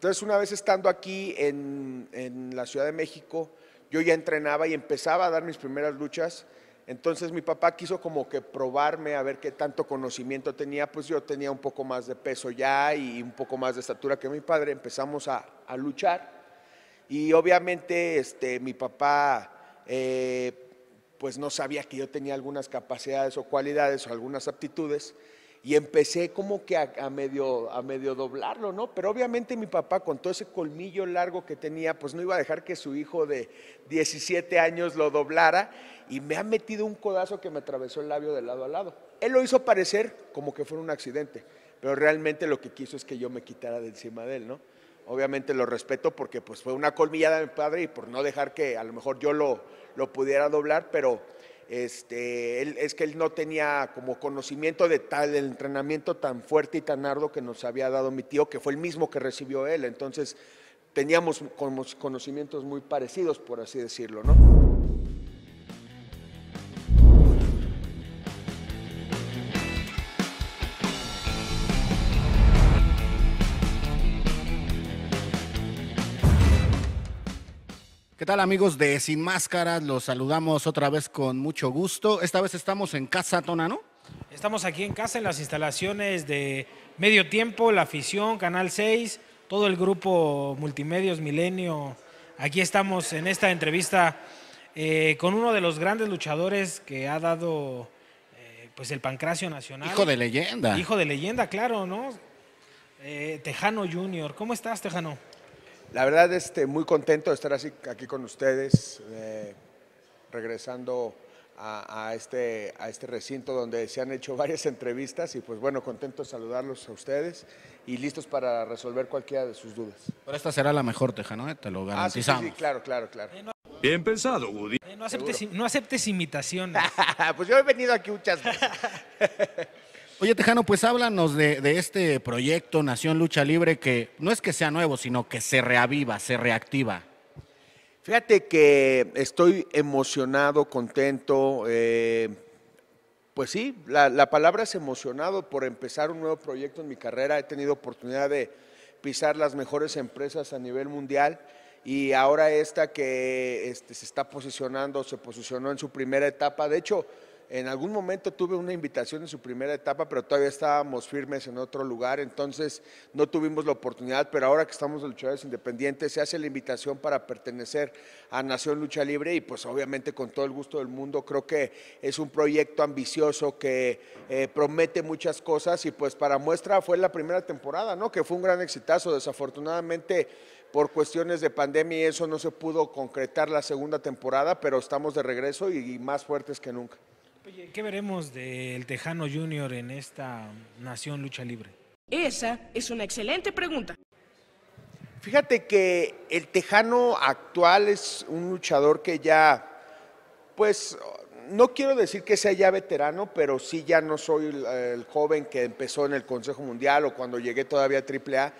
Entonces, una vez estando aquí en, la Ciudad de México, yo ya entrenaba y empezaba a dar mis primeras luchas. Entonces mi papá quiso como que probarme a ver qué tanto conocimiento tenía, pues yo tenía un poco más de peso ya y un poco más de estatura que mi padre, empezamos a, luchar y obviamente este, mi papá eh, pues no sabía que yo tenía algunas capacidades o cualidades o algunas aptitudes, y empecé como que a, medio, a medio doblarlo, ¿no? Pero obviamente mi papá con todo ese colmillo largo que tenía, pues no iba a dejar que su hijo de 17 años lo doblara y me ha metido un codazo que me atravesó el labio de lado a lado. Él lo hizo parecer como que fuera un accidente, pero realmente lo que quiso es que yo me quitara de encima de él, ¿no? Obviamente lo respeto porque pues fue una colmillada de mi padre y por no dejar que a lo mejor yo lo, lo pudiera doblar, pero este, él, es que él no tenía como conocimiento de tal entrenamiento tan fuerte y tan arduo que nos había dado mi tío, que fue el mismo que recibió él. Entonces teníamos como conocimientos muy parecidos, por así decirlo, ¿no? tal amigos de Sin Máscaras? Los saludamos otra vez con mucho gusto. Esta vez estamos en casa, Tona, ¿no? Estamos aquí en casa en las instalaciones de Medio Tiempo, La Afición, Canal 6, todo el grupo Multimedios Milenio. Aquí estamos en esta entrevista eh, con uno de los grandes luchadores que ha dado eh, pues el Pancracio Nacional. Hijo de leyenda. Hijo de leyenda, claro, ¿no? Eh, Tejano Junior. ¿Cómo estás, Tejano? La verdad, este, muy contento de estar así, aquí con ustedes, eh, regresando a, este, a este recinto donde se han hecho varias entrevistas y pues bueno, contento de saludarlos a ustedes y listos para resolver cualquiera de sus dudas. Pero esta será la mejor teja, ¿no? Eh, te lo ah, garantizamos. sí, claro, claro, claro. Eh, Bien pensado, Woody. no, aceptes, no imitaciones. pues yo he venido aquí muchas veces. Oye, Tejano, pues háblanos de, este proyecto Nación Lucha Libre que no es que sea nuevo, sino que se reaviva, se reactiva. Fíjate que estoy emocionado, contento. Eh, pues sí, la, palabra es emocionado por empezar un nuevo proyecto en mi carrera. He tenido oportunidad de pisar las mejores empresas a nivel mundial y ahora esta que este, se está posicionando, se posicionó en su primera etapa. De hecho, en algún momento tuve una invitación en su primera etapa, pero todavía estábamos firmes en otro lugar, entonces no tuvimos la oportunidad, pero ahora que estamos luchadores independientes, se hace la invitación para pertenecer a Nación Lucha Libre y pues obviamente con todo el gusto del mundo, creo que es un proyecto ambicioso que eh, promete muchas cosas y pues para muestra fue la primera temporada, ¿no? Que fue un gran exitazo, desafortunadamente por cuestiones de pandemia y eso no se pudo concretar la segunda temporada, pero estamos de regreso y más fuertes que nunca. Oye, ¿qué veremos del Tejano Junior en esta Nación Lucha Libre? Esa es una excelente pregunta. Fíjate que el Tejano actual es un luchador que ya, pues, no quiero decir que sea ya veterano, pero sí ya no soy el, joven que empezó en el Consejo Mundial o cuando llegué todavía a AAA,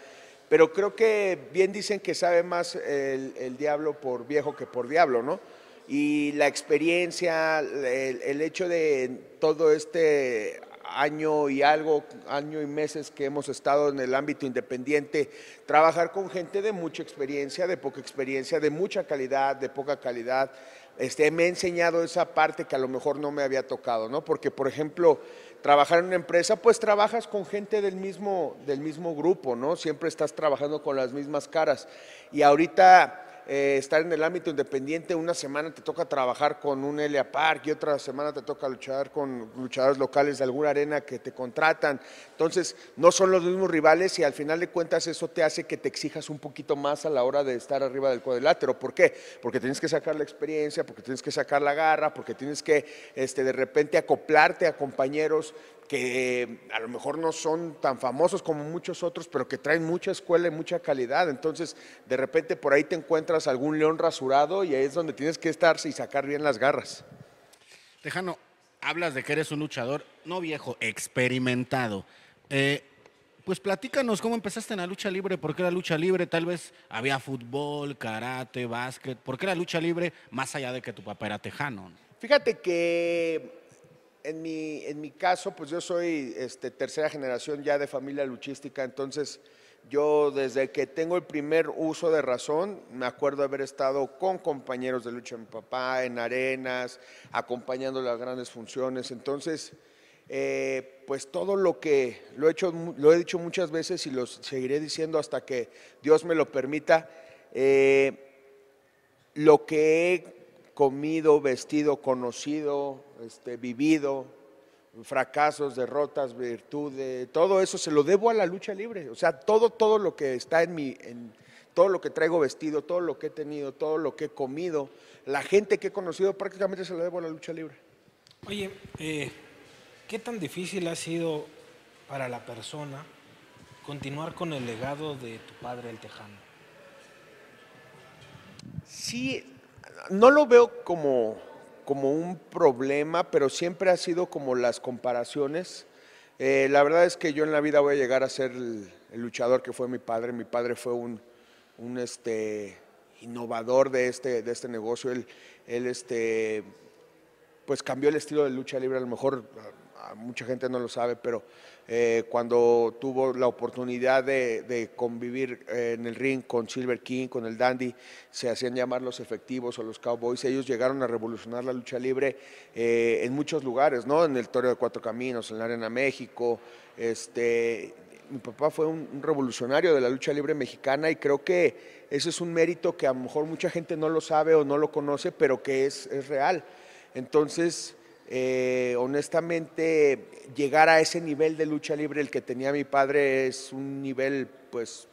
pero creo que bien dicen que sabe más el diablo por viejo que por diablo, ¿no? y la experiencia, el, hecho de todo este año y algo, año y meses que hemos estado en el ámbito independiente, trabajar con gente de mucha experiencia, de poca experiencia, de mucha calidad, de poca calidad. Este, me ha enseñado esa parte que a lo mejor no me había tocado, ¿no? Porque, por ejemplo, trabajar en una empresa, pues trabajas con gente del mismo, del mismo grupo, ¿no? Siempre estás trabajando con las mismas caras. Y ahorita eh, estar en el ámbito independiente, una semana te toca trabajar con un LA Park y otra semana te toca luchar con luchadores locales de alguna arena que te contratan. Entonces, no son los mismos rivales y al final de cuentas eso te hace que te exijas un poquito más a la hora de estar arriba del cuadrilátero. ¿Por qué? Porque tienes que sacar la experiencia, porque tienes que sacar la garra, porque tienes que este, de repente acoplarte a compañeros que eh, a lo mejor no son tan famosos como muchos otros, pero que traen mucha escuela y mucha calidad. Entonces, de repente por ahí te encuentras algún león rasurado y ahí es donde tienes que estarse y sacar bien las garras. Tejano, hablas de que eres un luchador, no viejo, experimentado. Eh, pues platícanos cómo empezaste en la lucha libre, por qué la lucha libre, tal vez había fútbol, karate, básquet, por qué la lucha libre, más allá de que tu papá era tejano. Fíjate que en mi, en mi caso, pues yo soy este, tercera generación ya de familia luchística, entonces yo desde que tengo el primer uso de razón, me acuerdo haber estado con compañeros de lucha de mi papá, en arenas, acompañando las grandes funciones, entonces... Eh, pues todo lo que lo he, hecho, lo he dicho muchas veces y lo seguiré diciendo hasta que Dios me lo permita, eh, lo que he comido, vestido, conocido, este, vivido, fracasos, derrotas, virtudes, todo eso se lo debo a la lucha libre. O sea, todo, todo lo que está en mi, en, todo lo que traigo vestido, todo lo que he tenido, todo lo que he comido, la gente que he conocido prácticamente se lo debo a la lucha libre. Oye, eh, ¿qué tan difícil ha sido para la persona continuar con el legado de tu padre el tejano? Sí, no lo veo como, como un problema, pero siempre ha sido como las comparaciones. Eh, la verdad es que yo en la vida voy a llegar a ser el, luchador que fue mi padre. Mi padre fue un, un este, innovador de este, de este negocio. Él, este, pues cambió el estilo de lucha libre. A lo mejor mucha gente no lo sabe, pero eh, cuando tuvo la oportunidad de, convivir eh, en el ring con Silver King, con el Dandy, se hacían llamar los efectivos o los cowboys, ellos llegaron a revolucionar la lucha libre eh, en muchos lugares, ¿no? En el Toreo de Cuatro Caminos, en la Arena México, este, mi papá fue un, revolucionario de la lucha libre mexicana y creo que ese es un mérito que a lo mejor mucha gente no lo sabe o no lo conoce, pero que es real. Entonces, eh, honestamente, llegar a ese nivel de lucha libre, el que tenía mi padre, es un nivel pues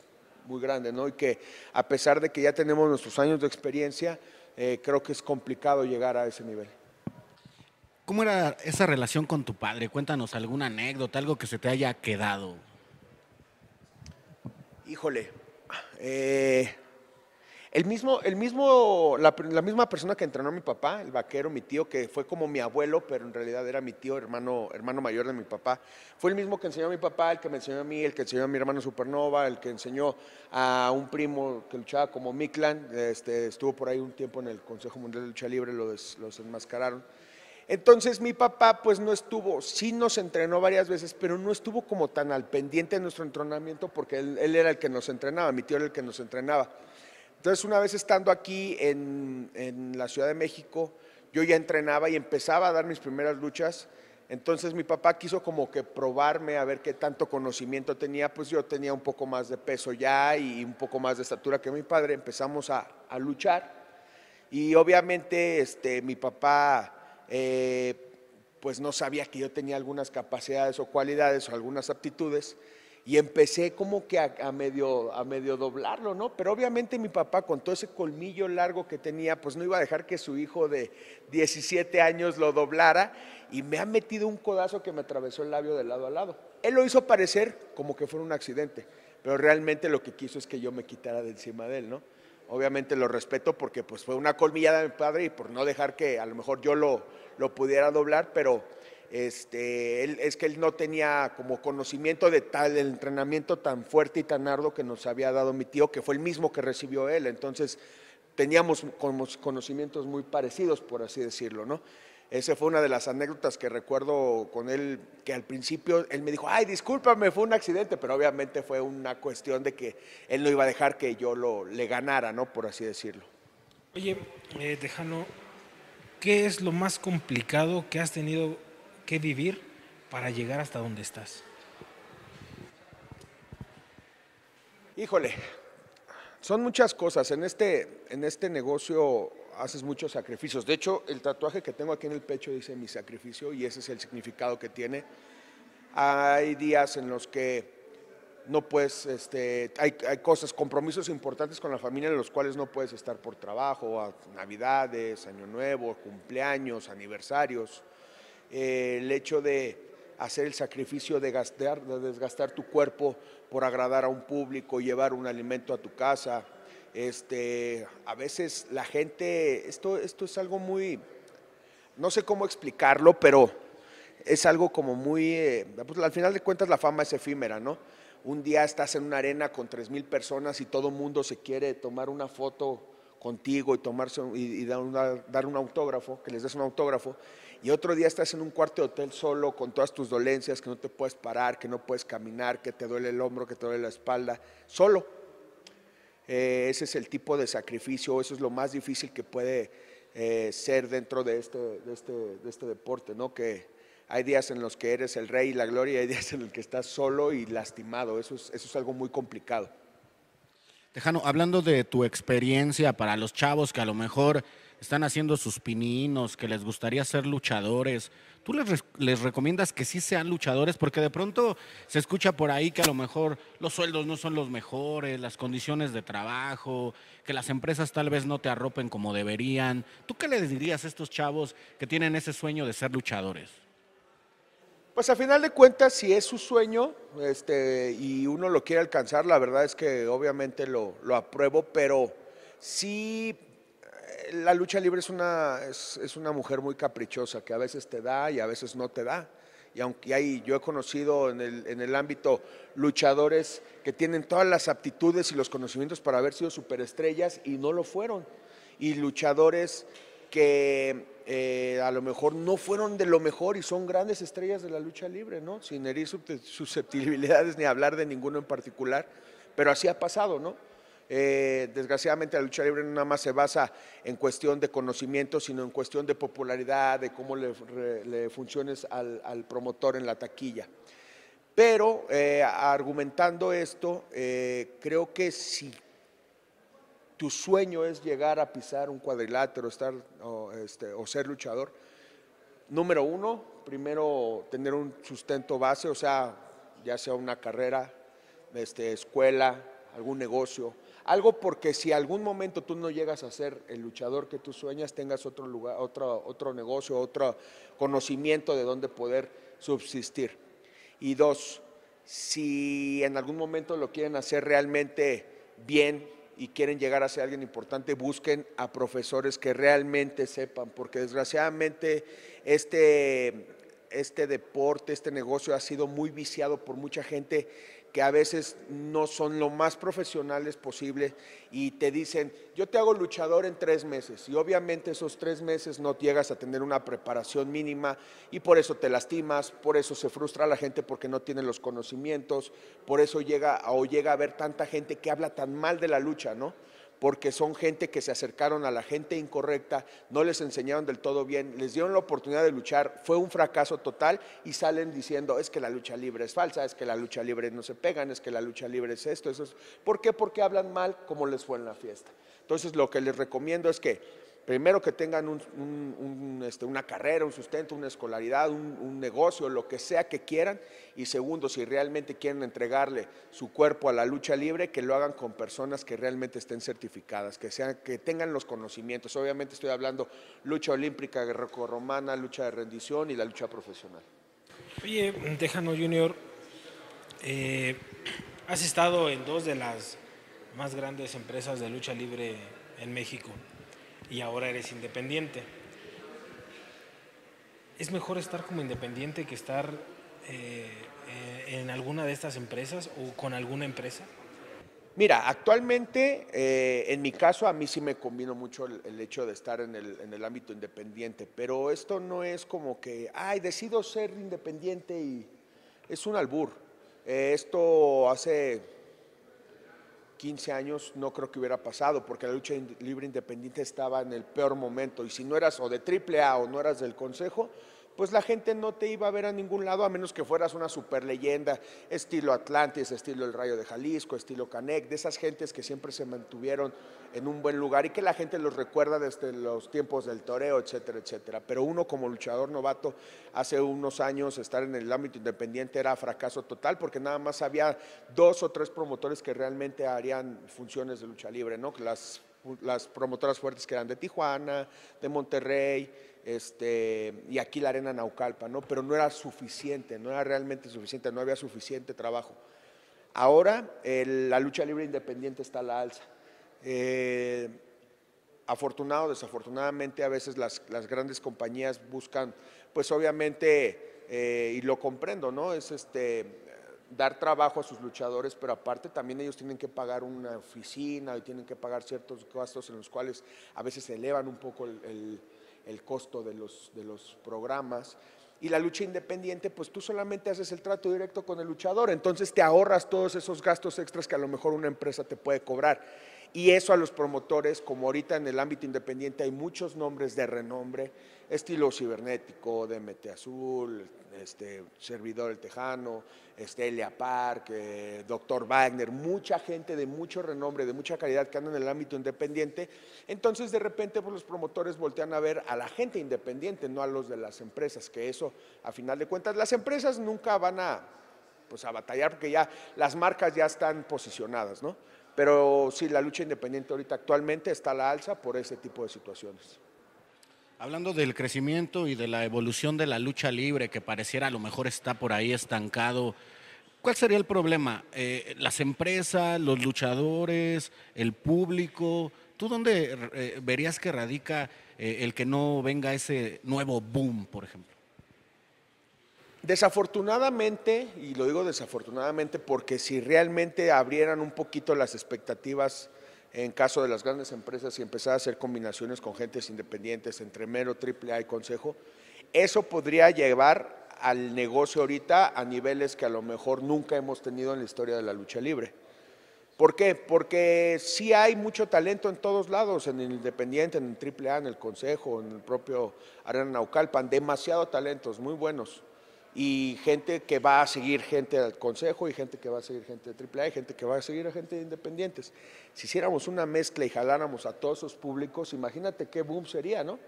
muy grande, ¿no? Y que a pesar de que ya tenemos nuestros años de experiencia, eh, creo que es complicado llegar a ese nivel. ¿Cómo era esa relación con tu padre? Cuéntanos alguna anécdota, algo que se te haya quedado. Híjole, eh, el mismo, la, misma persona que entrenó a mi papá, el vaquero, mi tío, que fue como mi abuelo, pero en realidad era mi tío, hermano, mayor de mi papá, fue el mismo que enseñó a mi papá, el que me enseñó a mí, el que enseñó a mi hermano Supernova, el que enseñó a un primo que luchaba como Miklan, este, estuvo por ahí un tiempo en el Consejo Mundial de Lucha Libre, los enmascararon. Entonces mi papá pues no estuvo, sí nos entrenó varias veces, pero no estuvo como tan al pendiente de nuestro entrenamiento porque él, él era el que nos entrenaba, mi tío era el que nos entrenaba. Entonces, una vez estando aquí en, la Ciudad de México, yo ya entrenaba y empezaba a dar mis primeras luchas. Entonces mi papá quiso como que probarme a ver qué tanto conocimiento tenía, pues yo tenía un poco más de peso ya y un poco más de estatura que mi padre, empezamos a, luchar y obviamente este, mi papá eh, pues no sabía que yo tenía algunas capacidades o cualidades o algunas aptitudes, y empecé como que a, medio, a medio doblarlo, ¿no? Pero obviamente mi papá con todo ese colmillo largo que tenía, pues no iba a dejar que su hijo de 17 años lo doblara y me ha metido un codazo que me atravesó el labio de lado a lado. Él lo hizo parecer como que fuera un accidente, pero realmente lo que quiso es que yo me quitara de encima de él, ¿no? Obviamente lo respeto porque pues fue una colmillada de mi padre y por no dejar que a lo mejor yo lo, lo pudiera doblar, pero este, es que él no tenía como conocimiento de tal entrenamiento tan fuerte y tan arduo que nos había dado mi tío, que fue el mismo que recibió él. Entonces teníamos como conocimientos muy parecidos, por así decirlo, ¿no? Esa fue una de las anécdotas que recuerdo con él, que al principio él me dijo, ay, discúlpame, fue un accidente, pero obviamente fue una cuestión de que él no iba a dejar que yo lo, le ganara, ¿no? Por así decirlo. Oye, eh, Tejano, ¿qué es lo más complicado que has tenido que vivir para llegar hasta donde estás? Híjole, son muchas cosas. En este, en este negocio haces muchos sacrificios. De hecho, el tatuaje que tengo aquí en el pecho dice mi sacrificio y ese es el significado que tiene. Hay días en los que no puedes, este, hay, cosas, compromisos importantes con la familia en los cuales no puedes estar por trabajo, navidades, año nuevo, cumpleaños, aniversarios. Eh, el hecho de hacer el sacrificio de gastar, de desgastar tu cuerpo por agradar a un público, llevar un alimento a tu casa. Este, a veces la gente, esto, esto es algo muy, no sé cómo explicarlo, pero es algo como muy, eh, pues, al final de cuentas la fama es efímera, ¿no? Un día estás en una arena con tres mil personas y todo el mundo se quiere tomar una foto contigo y tomarse y, dar, dar un autógrafo, que les des un autógrafo y otro día estás en un cuarto de hotel solo con todas tus dolencias, que no te puedes parar, que no puedes caminar, que te duele el hombro, que te duele la espalda, solo. Eh, ese es el tipo de sacrificio, eso es lo más difícil que puede eh, ser dentro este, de este, de, este, deporte, ¿no? Que hay días en los que eres el rey y la gloria, hay días en los que estás solo y lastimado, eso es, eso es algo muy complicado. Tejano, hablando de tu experiencia para los chavos que a lo mejor están haciendo sus pininos, que les gustaría ser luchadores. ¿Tú les, recomiendas que sí sean luchadores? Porque de pronto se escucha por ahí que a lo mejor los sueldos no son los mejores, las condiciones de trabajo, que las empresas tal vez no te arropen como deberían. ¿Tú qué les dirías a estos chavos que tienen ese sueño de ser luchadores? Pues a final de cuentas, si es su sueño este, y uno lo quiere alcanzar, la verdad es que obviamente lo, lo apruebo, pero sí la lucha libre es una, es, una mujer muy caprichosa que a veces te da y a veces no te da y aunque hay, yo he conocido en el, en el, ámbito luchadores que tienen todas las aptitudes y los conocimientos para haber sido superestrellas y no lo fueron. Y luchadores que eh, a lo mejor no fueron de lo mejor y son grandes estrellas de la lucha libre, ¿no? Sin herir susceptibilidades ni hablar de ninguno en particular, pero así ha pasado, ¿no? Eh, desgraciadamente la lucha libre no nada más se basa en cuestión de conocimiento, sino en cuestión de popularidad, de cómo le, funciones al, promotor en la taquilla. Pero eh, argumentando esto, eh, creo que si tu sueño es llegar a pisar un cuadrilátero estar, este, o, ser luchador, número uno, primero tener un sustento base, o sea, ya sea una carrera, este, escuela, algún negocio, algo porque si algún momento tú no llegas a ser el luchador que tú sueñas, tengas otro lugar, otro, otro negocio, otro conocimiento de dónde poder subsistir. Y dos, si en algún momento lo quieren hacer realmente bien y quieren llegar a ser alguien importante, busquen a profesores que realmente sepan, porque desgraciadamente este este deporte, este negocio ha sido muy viciado por mucha gente que a veces no son lo más profesionales posible y te dicen, yo te hago luchador en tres meses y obviamente esos tres meses no llegas a tener una preparación mínima y por eso te lastimas, por eso se frustra la gente porque no tiene los conocimientos, por eso llega o llega a haber tanta gente que habla tan mal de la lucha, ¿no? porque son gente que se acercaron a la gente incorrecta, no les enseñaron del todo bien, les dieron la oportunidad de luchar, fue un fracaso total y salen diciendo, es que la lucha libre es falsa, es que la lucha libre no se pegan, es que la lucha libre es esto, eso es. ¿Por qué? Porque hablan mal como les fue en la fiesta. Entonces lo que les recomiendo es que primero que tengan este, una carrera, un sustento, una escolaridad, un, negocio, lo que sea que quieran, y segundo, si realmente quieren entregarle su cuerpo a la lucha libre, que lo hagan con personas que realmente estén certificadas, que, sean, que tengan los conocimientos. Obviamente estoy hablando lucha olímpica, romana, lucha de rendición y la lucha profesional. Oye, Tejano Junior, eh, has estado en dos de las más grandes empresas de lucha libre en México y ahora eres independiente. ¿Es mejor estar como independiente que estar eh, eh, en alguna de estas empresas o con alguna empresa? Mira, actualmente, eh, en mi caso, a mí sí me combino mucho el, hecho de estar en el, ámbito independiente, pero esto no es como que, ay, decido ser independiente y es un albur. esto hace 15 años no creo que hubiera pasado, porque la lucha libre independiente estaba en el peor momento. Y si no eras o de AAA o no eras del Consejo, pues la gente no te iba a ver a ningún lado a menos que fueras una super leyenda, estilo Atlantis, estilo El Rayo de Jalisco, estilo Canek, de esas gentes que siempre se mantuvieron en un buen lugar y que la gente los recuerda desde los tiempos del toreo, etcétera, etcétera. Pero uno como luchador novato, hace unos años estar en el ámbito independiente era fracaso total porque nada más había dos o tres promotores que realmente harían funciones de lucha libre, ¿no? Las, las promotoras fuertes que eran de Tijuana, de Monterrey, este, y aquí la arena Naucalpa, ¿no? Pero no era suficiente, no era realmente suficiente, no había suficiente trabajo. Ahora la lucha libre independiente está a la alza. Eh, afortunado, desafortunadamente, a veces las, grandes compañías buscan, pues obviamente, eh, y lo comprendo, ¿no? Es este dar trabajo a sus luchadores, pero aparte también ellos tienen que pagar una oficina y tienen que pagar ciertos gastos en los cuales a veces elevan un poco el el costo de los, de los programas. Y la lucha independiente, pues tú solamente haces el trato directo con el luchador, entonces te ahorras todos esos gastos extras que a lo mejor una empresa te puede cobrar. Y eso a los promotores, como ahorita en el ámbito independiente hay muchos nombres de renombre, estilo cibernético, DMT Azul, este, Servidor El Tejano, este, Elia Park, eh, Doctor Wagner, mucha gente de mucho renombre, de mucha calidad que anda en el ámbito independiente. Entonces de repente pues, los promotores voltean a ver a la gente independiente, no a los de las empresas, que eso a final de cuentas las empresas nunca van a, pues, a batallar porque ya las marcas ya están posicionadas, ¿no? Pero sí, la lucha independiente ahorita actualmente está a la alza por ese tipo de situaciones. Hablando del crecimiento y de la evolución de la lucha libre, que pareciera a lo mejor está por ahí estancado, ¿cuál sería el problema? Eh, ¿Las empresas, los luchadores, el público? ¿Tú dónde eh, verías que radica eh, el que no venga ese nuevo boom, por ejemplo? Desafortunadamente, y lo digo desafortunadamente porque si realmente abrieran un poquito las expectativas en caso de las grandes empresas y empezar a hacer combinaciones con gentes independientes entre mero, triple A y consejo, eso podría llevar al negocio ahorita a niveles que a lo mejor nunca hemos tenido en la historia de la lucha libre. ¿Por qué? Porque sí hay mucho talento en todos lados, en el Independiente, en el AAA, en el Consejo, en el propio Arena Naucalpan, demasiado talentos, muy buenos y gente que va a seguir gente del consejo y gente que va a seguir gente de AAA y gente que va a seguir a gente de independientes. Si hiciéramos una mezcla y jaláramos a todos esos públicos, imagínate qué boom sería, ¿no?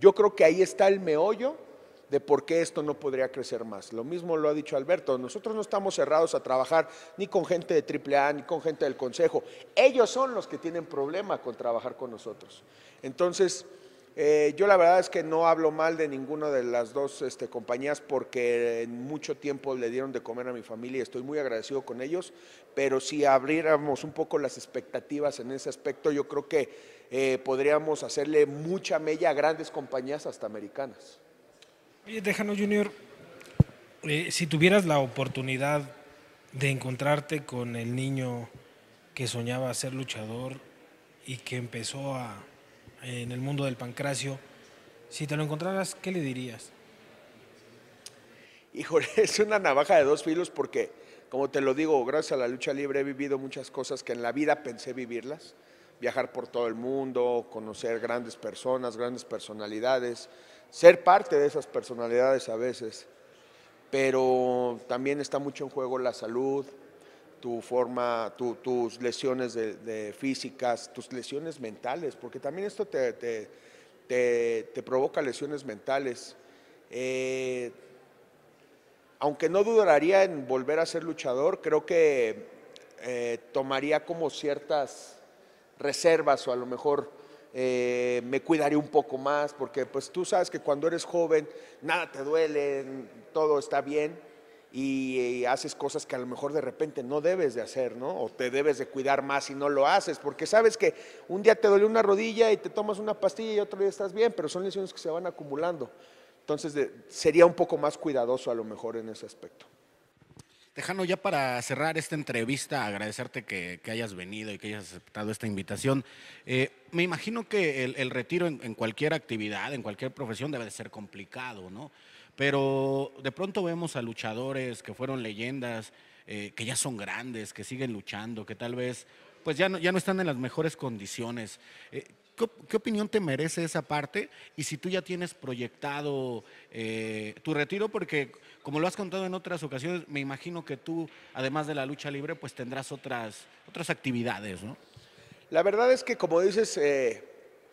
Yo creo que ahí está el meollo de por qué esto no podría crecer más. Lo mismo lo ha dicho Alberto, nosotros no estamos cerrados a trabajar ni con gente de AAA, ni con gente del Consejo. Ellos son los que tienen problema con trabajar con nosotros. Entonces, eh, yo la verdad es que no hablo mal de ninguna de las dos este, compañías porque en mucho tiempo le dieron de comer a mi familia y estoy muy agradecido con ellos, pero si abriéramos un poco las expectativas en ese aspecto, yo creo que eh, podríamos hacerle mucha mella a grandes compañías hasta americanas. Oye, déjanos, Junior, eh, si tuvieras la oportunidad de encontrarte con el niño que soñaba ser luchador y que empezó a en el mundo del pancracio, si te lo encontraras, ¿qué le dirías? Híjole, es una navaja de dos filos porque, como te lo digo, gracias a la lucha libre he vivido muchas cosas que en la vida pensé vivirlas. Viajar por todo el mundo, conocer grandes personas, grandes personalidades, ser parte de esas personalidades a veces. Pero también está mucho en juego la salud, tu forma, tus lesiones de, físicas, tus lesiones mentales, porque también esto te, provoca lesiones mentales. Eh, aunque no dudaría en volver a ser luchador, creo que eh, tomaría como ciertas reservas o a lo mejor eh, me cuidaría un poco más, porque pues tú sabes que cuando eres joven nada te duele, todo está bien y, haces cosas que a lo mejor de repente no debes de hacer, ¿no? O te debes de cuidar más si no lo haces, porque sabes que un día te dolió una rodilla y te tomas una pastilla y otro día estás bien, pero son lesiones que se van acumulando. Entonces sería un poco más cuidadoso a lo mejor en ese aspecto. Tejano, ya para cerrar esta entrevista, agradecerte que, hayas venido y que hayas aceptado esta invitación. Eh, me imagino que el, retiro en, cualquier actividad, en cualquier profesión, debe de ser complicado, ¿no? Pero de pronto vemos a luchadores que fueron leyendas, eh, que ya son grandes, que siguen luchando, que tal vez pues ya no, ya no están en las mejores condiciones. Eh, ¿qué, opinión te merece esa parte? Y si tú ya tienes proyectado eh, tu retiro, porque como lo has contado en otras ocasiones, me imagino que tú, además de la lucha libre, pues tendrás otras, otras actividades, ¿no? La verdad es que, como dices,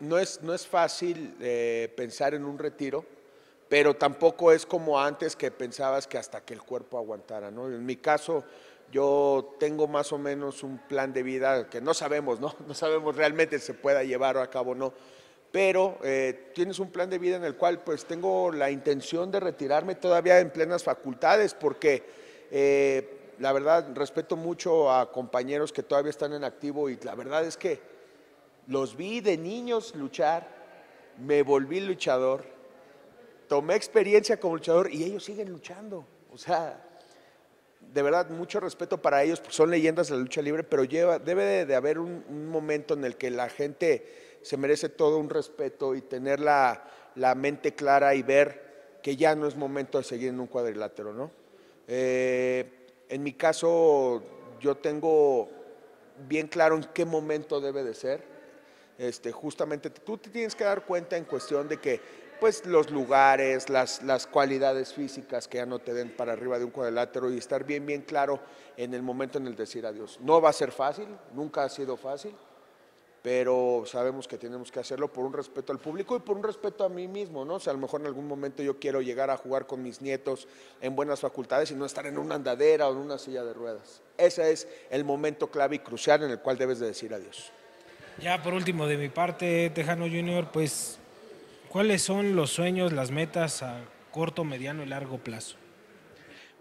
no es fácil pensar en un retiro pero tampoco es como antes que pensabas que hasta que el cuerpo aguantara, ¿no? En mi caso, yo tengo más o menos un plan de vida que no sabemos, ¿no? No sabemos realmente si se pueda llevar a cabo o no, pero eh, tienes un plan de vida en el cual pues tengo la intención de retirarme todavía en plenas facultades porque eh, la verdad respeto mucho a compañeros que todavía están en activo y la verdad es que los vi de niños luchar, me volví luchador tomé experiencia como luchador y ellos siguen luchando. O sea, de verdad, mucho respeto para ellos, porque son leyendas de la lucha libre, pero lleva, debe de, haber un, momento en el que la gente se merece todo un respeto y tener la, mente clara y ver que ya no es momento de seguir en un cuadrilátero, ¿no? Eh, en mi caso, yo tengo bien claro en qué momento debe de ser. Este, justamente tú te tienes que dar cuenta en cuestión de que pues los lugares, las, cualidades físicas que ya no te den para arriba de un cuadrilátero y estar bien, bien claro en el momento en el decir adiós. No va a ser fácil, nunca ha sido fácil, pero sabemos que tenemos que hacerlo por un respeto al público y por un respeto a mí mismo, ¿no? O sea, a lo mejor en algún momento yo quiero llegar a jugar con mis nietos en buenas facultades y no estar en una andadera o en una silla de ruedas. Ese es el momento clave y crucial en el cual debes de decir adiós. Ya por último, de mi parte, Tejano Junior, pues ¿Cuáles son los sueños, las metas a corto, mediano y largo plazo?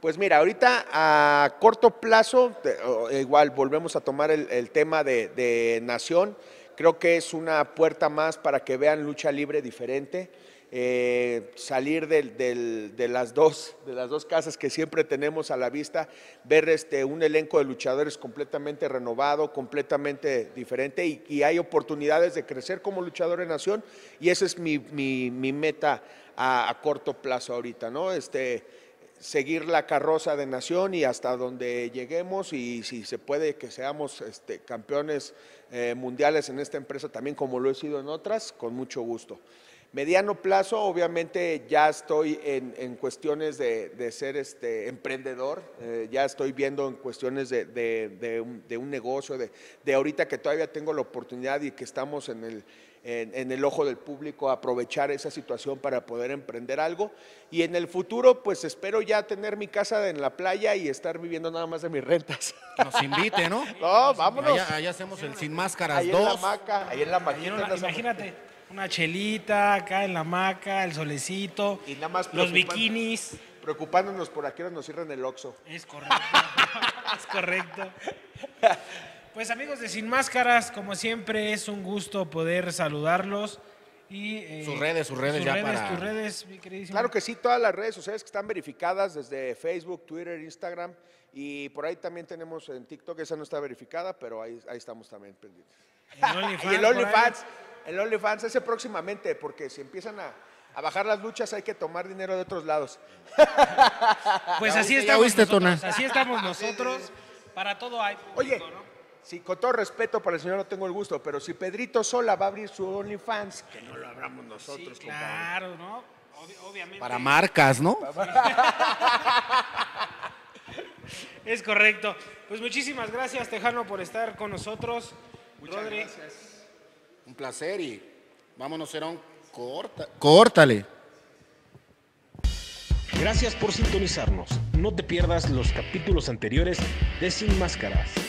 Pues mira, ahorita a corto plazo, igual volvemos a tomar el, tema de, Nación, creo que es una puerta más para que vean lucha libre diferente. Eh, salir de, las dos, casas que siempre tenemos a la vista, ver este, un elenco de luchadores completamente renovado, completamente diferente y, hay oportunidades de crecer como luchador de nación y esa es mi, meta a, corto plazo ahorita, este, seguir la carroza de nación y hasta donde lleguemos y si se puede que seamos este, campeones eh, mundiales en esta empresa también como lo he sido en otras, con mucho gusto. Mediano plazo, obviamente ya estoy en, cuestiones de, ser este, emprendedor, eh, ya estoy viendo en cuestiones de, un, negocio, de, ahorita que todavía tengo la oportunidad y que estamos en el, en, el ojo del público, aprovechar esa situación para poder emprender algo. Y en el futuro, pues espero ya tener mi casa en la playa y estar viviendo nada más de mis rentas. nos invite, ¿no? no, vámonos. Allá, hacemos el sin máscaras ahí En la maca, ahí en la Imagínate. Una chelita acá en la hamaca, el solecito, y nada más los bikinis. Preocupándonos por aquí nos cierran el Oxxo. Es correcto, es correcto. Pues amigos de Sin Máscaras, como siempre es un gusto poder saludarlos. Y, eh, sus redes, sus redes ya para... redes, mi Claro que sí, todas las redes sociales que están verificadas desde Facebook, Twitter, Instagram y por ahí también tenemos en TikTok, esa no está verificada, pero ahí, ahí estamos también pendientes. y el OnlyFans, el OnlyFans ese próximamente, porque si empiezan a, bajar las luchas hay que tomar dinero de otros lados. Pues así estamos nosotros. Así estamos nosotros. Para todo hay. Oye, ¿no? con todo respeto para el señor no tengo el gusto, pero si Pedrito Sola va a abrir su OnlyFans, que no lo abramos nosotros. Sí, claro, ¿no? obviamente. Para marcas, ¿no? es correcto. Pues muchísimas gracias, Tejano, por estar con nosotros. Muchas gracias. Un placer y vámonos, un Corta, córtale. Gracias por sintonizarnos. No te pierdas los capítulos anteriores de Sin Máscaras.